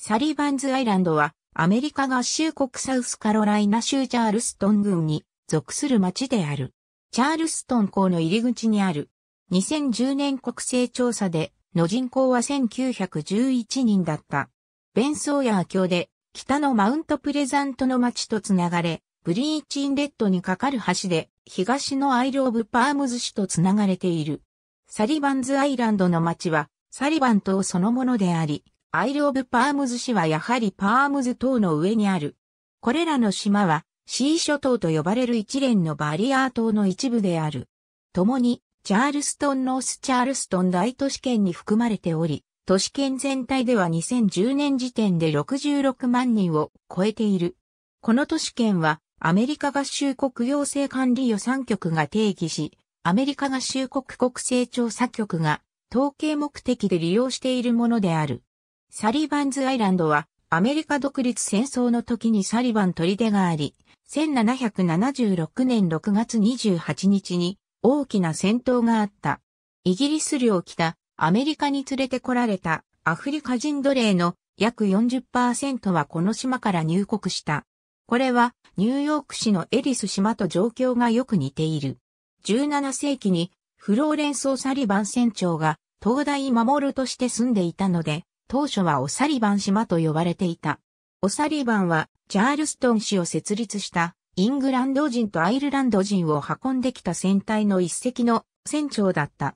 サリバンズアイランドは、アメリカ合衆国サウスカロライナ州チャールストン郡に属する町である。チャールストン港の入り口にある。2010年国勢調査で、の人口は1911人だった。ベンソーヤー橋で、北のマウントプレザントの町とつながれ、ブリーチインレッドに架かる橋で、東のアイル・オブ・パームズ市とつながれている。サリバンズアイランドの町は、サリバン島そのものであり、アイル・オブ・パームズ市はやはりパームズ島の上にある。これらの島は、シー諸島と呼ばれる一連のバリアー島の一部である。共に、チャールストン・ノース・チャールストン大都市圏に含まれており、都市圏全体では2010年時点で66万人を超えている。この都市圏は、アメリカ合衆国行政管理予算局が定義し、アメリカ合衆国国勢調査局が統計目的で利用しているものである。サリバンズアイランドは、アメリカ独立戦争の時にサリバン砦があり、1776年6月28日に大きな戦闘があった。イギリス領北、アメリカに連れてこられたアフリカ人奴隷の約40%はこの島から入国した。これはニューヨーク市のエリス島と状況がよく似ている。17世紀にフローレンソー・サリバン船長が東大守るとして住んでいたので、当初はオサリバン島と呼ばれていた。オサリバンは、チャールストン市を設立した、イングランド人とアイルランド人を運んできた船隊の一隻の船長だった。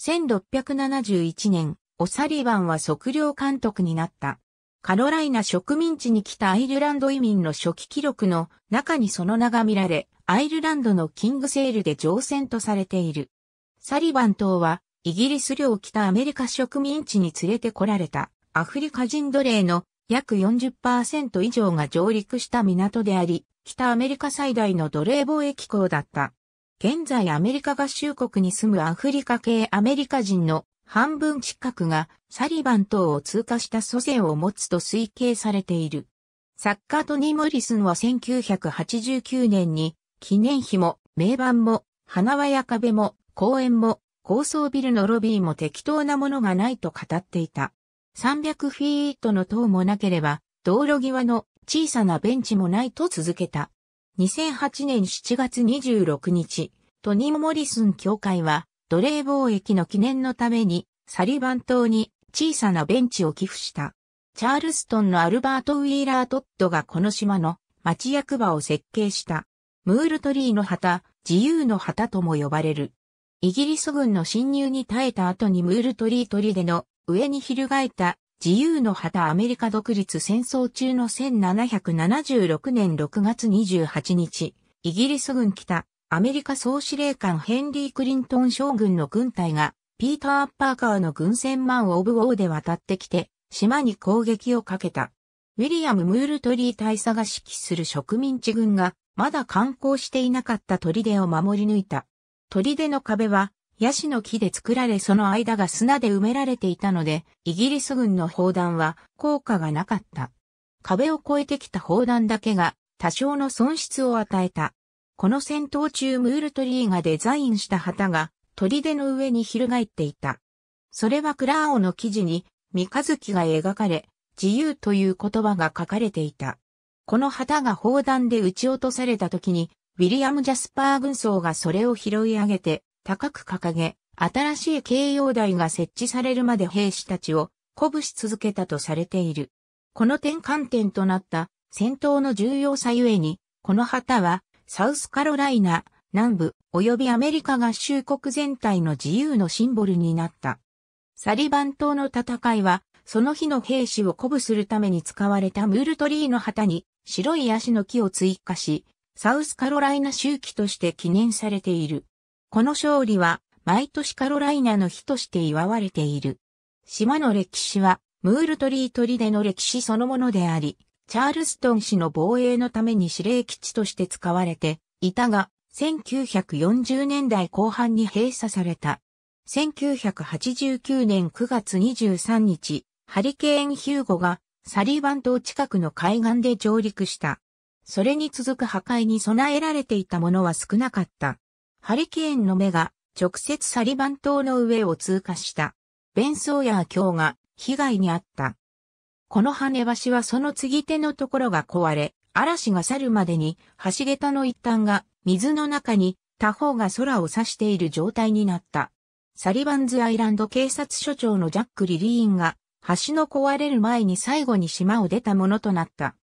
1671年、オサリバンは測量監督になった。カロライナ植民地に来たアイルランド移民の初期記録の中にその名が見られ、アイルランドのキングセールで乗船とされている。サリバン島はイギリス領北アメリカ植民地に連れてこられたアフリカ人奴隷の約40%以上が上陸した港であり、北アメリカ最大の奴隷貿易港だった。現在アメリカ合衆国に住むアフリカ系アメリカ人の半分近くがサリバン島を通過した祖先を持つと推計されている。作家トニー・モリスンは1989年に記念碑も名盤も花輪や壁も公園も高層ビルのロビーも適当なものがないと語っていた。300フィートの塔もなければ、道路際の小さなベンチもないと続けた。2008年7月26日、トニー・モリスン協会は、奴隷貿易の記念のために、サリバン島に小さなベンチを寄付した。チャールストンのアルバート・ウィーラー・トッドがこの島の町役場を設計した。ムールトリーの旗、自由の旗とも呼ばれる。イギリス軍の侵入に耐えた後にムールトリートリでの上に翻った自由の旗アメリカ独立戦争中の1776年6月28日、イギリス軍北アメリカ総司令官ヘンリー・クリントン将軍の軍隊がピーター・パーカーの軍船マン・オブ・ウォーで渡ってきて島に攻撃をかけた。ウィリアム・ムールトリー大佐が指揮する植民地軍がまだ観光していなかった砦を守り抜いた。砦の壁は、ヤシの木で作られその間が砂で埋められていたので、イギリス軍の砲弾は効果がなかった。壁を越えてきた砲弾だけが多少の損失を与えた。この戦闘中ムールトリーがデザインした旗が砦の上に翻っていた。それはクラーオの記事に三日月が描かれ、自由という言葉が書かれていた。この旗が砲弾で撃ち落とされた時にウィリアム・ジャスパー軍曹がそれを拾い上げて、高く掲げ、新しい慶応台が設置されるまで兵士たちを鼓舞し続けたとされている。この転換点となった戦闘の重要さゆえに、この旗はサウスカロライナ南部及びアメリカ合衆国全体の自由のシンボルになった。サリバン島の戦いは、その日の兵士を鼓舞するために使われたムールトリーの旗に白いヤシの木を追加し、サウスカロライナ周期として記念されている。この勝利は毎年カロライナの日として祝われている。島の歴史はムールトリートリでの歴史そのものであり、チャールストン市の防衛のために司令基地として使われていたが、1940年代後半に閉鎖された。1989年9月23日、ハリケーン・ヒューゴがサリーバン島近くの海岸で上陸した。それに続く破壊に備えられていたものは少なかった。ハリケーンの目が直接サリバン島の上を通過した。ベンソーヤー卿が被害に遭った。この跳ね橋はその継ぎ手のところが壊れ、嵐が去るまでに橋桁の一端が水の中に他方が空を指している状態になった。サリバンズアイランド警察署長のジャック・リリーンが橋の壊れる前に最後に島を出たものとなった。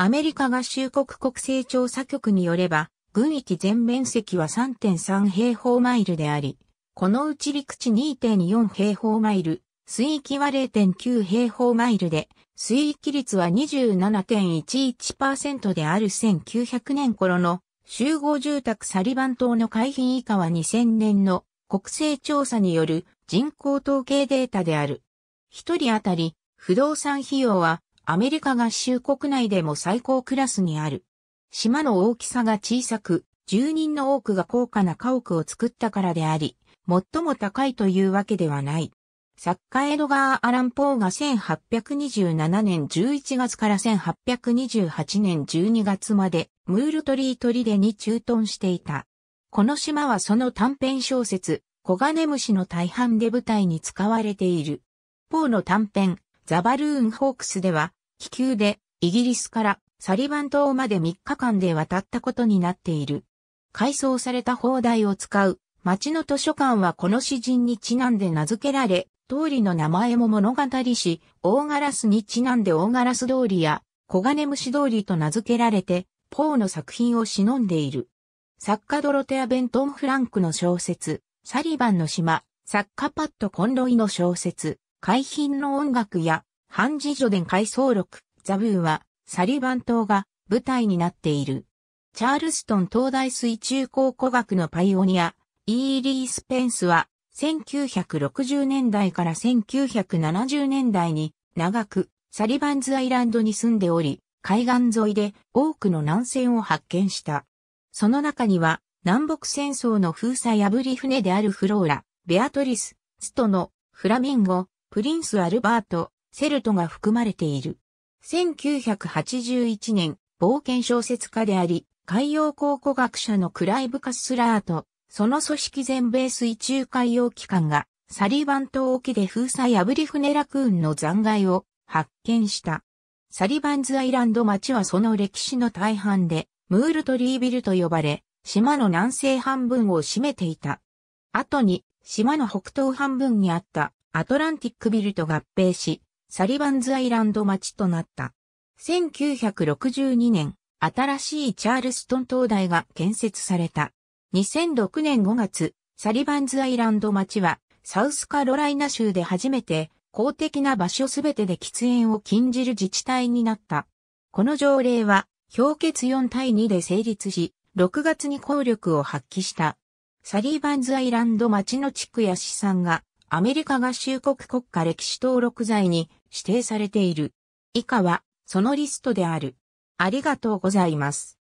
アメリカ合衆国国勢調査局によれば、軍域全面積は3.3平方マイルであり、このうち陸地2.4平方マイル、水域は0.9平方マイルで、水域率は27.11%である1900年頃の集合住宅サリバン島の海浜以下は2000年の国勢調査による人口統計データである。一人当たり不動産費用はアメリカ合衆国内でも最高クラスにある。島の大きさが小さく、住人の多くが高価な家屋を作ったからであり、最も高いというわけではない。作家エドガー・アラン・ポーが1827年11月から1828年12月までムールトリートリデに駐屯していた。この島はその短編小説、コガネムシの大半で舞台に使われている。ポーの短編、ザ・バルーン・ホークスでは、気球でイギリスからサリバン島まで3日間で渡ったことになっている。改装された砲台を使う町の図書館はこの詩人にちなんで名付けられ、通りの名前も物語し、大ガラスにちなんで大ガラス通りや小金虫通りと名付けられて、ポーの作品を忍んでいる。作家ドロテア・ベントン・フランクの小説、サリバンの島、作家パッド・コンロイの小説、海浜の音楽やハンジジョデン回想録、ザブーは、サリバン島が舞台になっている。チャールストン東大水中考古学のパイオニア、イーリー・スペンスは、1960年代から1970年代に、長く、サリバンズアイランドに住んでおり、海岸沿いで多くの南線を発見した。その中には、南北戦争の封鎖破り船であるフローラ、ベアトリス、ストの、フラミンゴ、プリンス・アルバート、セルトが含まれている。1981年、冒険小説家であり、海洋考古学者のクライブ・カスラーと、その組織全米水中海洋機関が、サリバン島沖で封鎖破り船ラクーンの残骸を発見した。サリバンズアイランド町はその歴史の大半で、ムールトリービルと呼ばれ、島の南西半分を占めていた。後に、島の北東半分にあったアトランティックビルと合併し、サリバンズアイランド町となった。1962年、新しいチャールストン灯台が建設された。2006年5月、サリバンズアイランド町は、サウスカロライナ州で初めて、公的な場所すべてで喫煙を禁じる自治体になった。この条例は、評決4対2で成立し、6月に効力を発揮した。サリーバンズアイランド町の地区や資産がアメリカ合衆国国家歴史登録罪に指定されている。以下は、そのリストである。ありがとうございます。